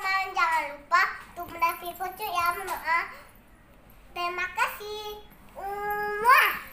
teman-teman jangan lupa untuk mendapat video ya. Terima kasih. Mwah.